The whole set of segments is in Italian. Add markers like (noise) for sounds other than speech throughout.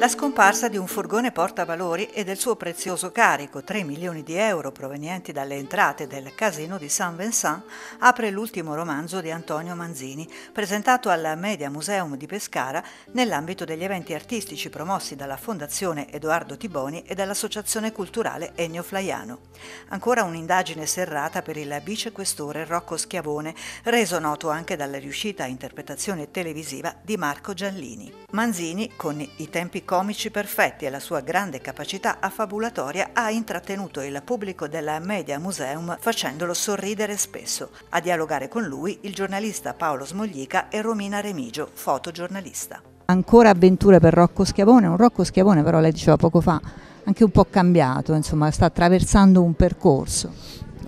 la scomparsa di un furgone portavalori e del suo prezioso carico, 3 milioni di euro provenienti dalle entrate del casino di Saint Vincent, apre l'ultimo romanzo di Antonio Manzini, presentato al Media Museum di Pescara nell'ambito degli eventi artistici promossi dalla Fondazione Edoardo Tiboni e dall'Associazione Culturale Ennio Flaiano. Ancora un'indagine serrata per il vicequestore Rocco Schiavone, reso noto anche dalla riuscita interpretazione televisiva di Marco Giallini. Manzini, con i tempi comici perfetti e la sua grande capacità affabulatoria ha intrattenuto il pubblico della Media Museum facendolo sorridere spesso. A dialogare con lui il giornalista Paolo Smoglica e Romina Remigio, fotogiornalista. Ancora avventure per Rocco Schiavone, un Rocco Schiavone però lei diceva poco fa anche un po' cambiato, insomma sta attraversando un percorso.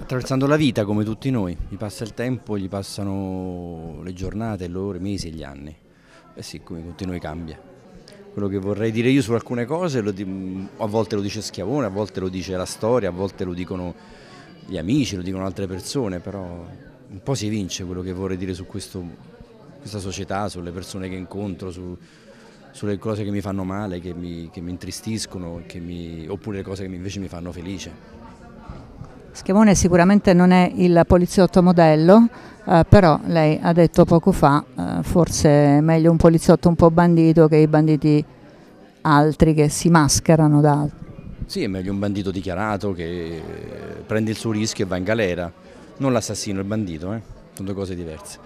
Attraversando la vita come tutti noi, gli passa il tempo, gli passano le giornate, le ore, i mesi e gli anni. Eh sì, come tutti noi cambia quello che vorrei dire io su alcune cose, a volte lo dice Schiavone, a volte lo dice la storia, a volte lo dicono gli amici, lo dicono altre persone, però un po' si vince quello che vorrei dire su questo, questa società, sulle persone che incontro, su, sulle cose che mi fanno male, che mi, che mi intristiscono, che mi, oppure le cose che invece mi fanno felice. Schiavone sicuramente non è il poliziotto modello, eh, però lei ha detto poco fa uh, forse è meglio un poliziotto un po' bandito che i banditi altri che si mascherano da altri. Sì, è meglio un bandito dichiarato che eh, prende il suo rischio e va in galera, non l'assassino, il bandito, eh? sono due cose diverse,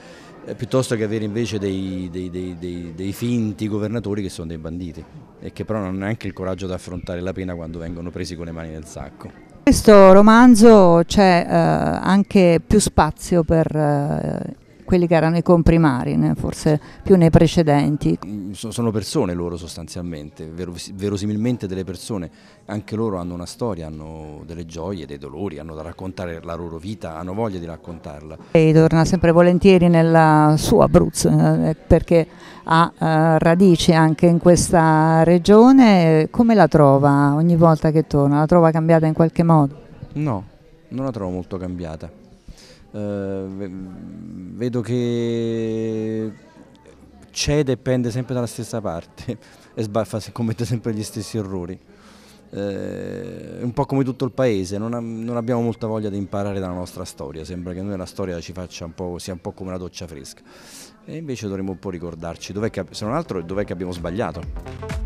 eh, piuttosto che avere invece dei, dei, dei, dei, finti governatori che sono dei banditi e che però non hanno neanche il coraggio di affrontare la pena quando vengono presi con le mani nel sacco. In questo romanzo c'è eh, anche più spazio per eh, quelli che erano i comprimari, né? forse più nei precedenti. Sono persone loro sostanzialmente, verosimilmente delle persone, anche loro hanno una storia, hanno delle gioie, dei dolori, hanno da raccontare la loro vita, hanno voglia di raccontarla. E torna sempre volentieri nella sua Abruzzo, eh, eh perché ha eh, radici anche in questa regione, come la trova ogni volta che torna? La trova cambiata in qualche modo? No, non la trovo molto cambiata. Eh, vedo che cede e pende sempre dalla stessa parte (laughs) e sbaffa, commette sempre gli stessi errori eh, un po' come tutto il paese, non, non, abbiamo molta voglia di imparare dalla nostra storia, sembra che noi la storia ci faccia un po', sia un po' come una doccia fresca e invece dovremmo un po' ricordarci, che, se non altro, dov'è che abbiamo sbagliato.